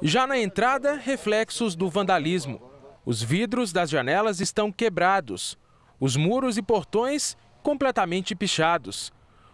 Já na entrada, reflexos do vandalismo. Os vidros das janelas estão quebrados, os muros e portões completamente pichados.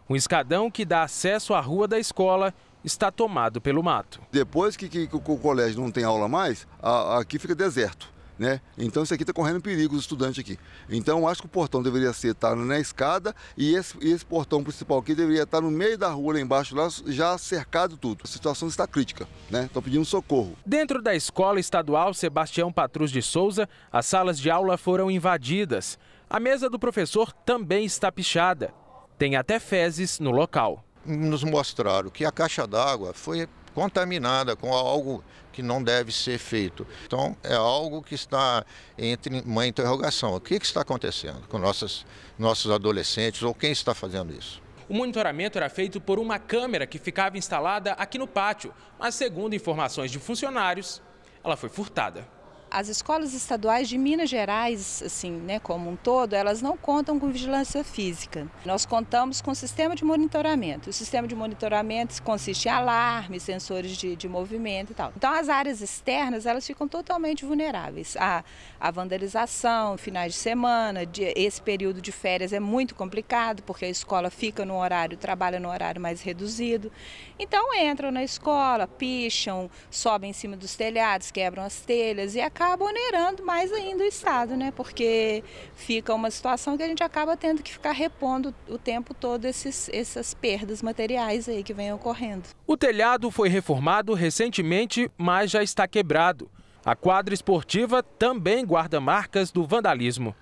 Um escadão que dá acesso à rua da escola está tomado pelo mato. Depois que, que, que o colégio não tem aula mais, a, aqui fica deserto. Né? Então isso aqui está correndo perigo os estudantes aqui. Então acho que o portão deveria ser estar tá, na escada e esse, esse, portão principal aqui deveria estar tá no meio da rua lá embaixo, lá já cercado tudo. A situação está crítica, né? Estão pedindo socorro. Dentro da escola estadual Sebastião Patrus de Souza, as salas de aula foram invadidas. A mesa do professor também está pichada. Tem até fezes no local. Nos mostraram que a caixa d'água foi contaminada com algo que não deve ser feito. Então, é algo que está entre uma interrogação. O que, está acontecendo com nossas, nossos adolescentes ou quem está fazendo isso? O monitoramento era feito por uma câmera que ficava instalada aqui no pátio, mas, segundo informações de funcionários, ela foi furtada as escolas estaduais de Minas Gerais, assim, né, como um todo, elas não contam com vigilância física. Nós contamos com sistema de monitoramento. O sistema de monitoramento consiste em alarmes, sensores de, de movimento e tal. Então, as áreas externas, elas ficam totalmente vulneráveis à, vandalização, finais de semana, de, esse período de férias é muito complicado, porque a escola fica no horário, trabalha no horário mais reduzido. Então, entram na escola, picham, sobem em cima dos telhados, quebram as telhas e acabam acaba onerando mais ainda o Estado, né? Porque fica uma situação que a gente acaba tendo que ficar repondo o tempo todo esses, essas perdas materiais aí que vêm ocorrendo. O telhado foi reformado recentemente, mas já está quebrado. A quadra esportiva também guarda marcas do vandalismo.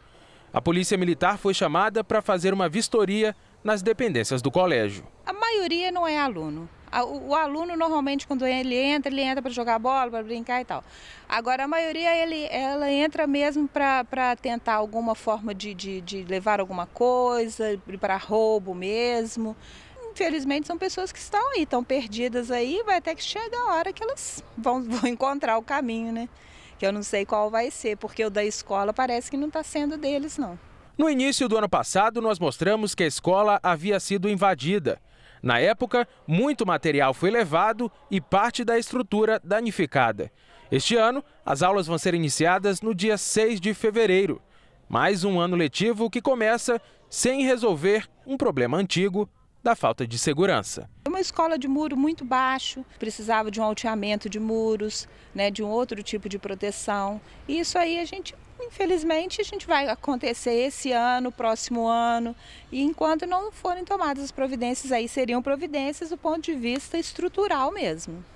A polícia militar foi chamada para fazer uma vistoria nas dependências do colégio. A maioria não é aluno. O, o aluno normalmente quando ele entra, ele entra para jogar bola, para brincar e tal. Agora a maioria ele, ela entra mesmo para tentar alguma forma de, de, de levar alguma coisa, para roubo mesmo. Infelizmente são pessoas que estão aí, estão perdidas aí, vai até que chega a hora que elas vão, vão encontrar o caminho, né? Que eu não sei qual vai ser, porque o da escola parece que não está sendo deles, não. No início do ano passado, nós mostramos que a escola havia sido invadida na época, muito material foi levado e parte da estrutura danificada. Este ano, as aulas vão ser iniciadas no dia 6 de fevereiro. Mais um ano letivo que começa sem resolver um problema antigo da falta de segurança. Uma escola de muro muito baixo, precisava de um alteamento de muros, né, de um outro tipo de proteção. E isso aí a gente, infelizmente, a gente vai acontecer esse ano, próximo ano, e enquanto não forem tomadas as providências aí, seriam providências do ponto de vista estrutural mesmo.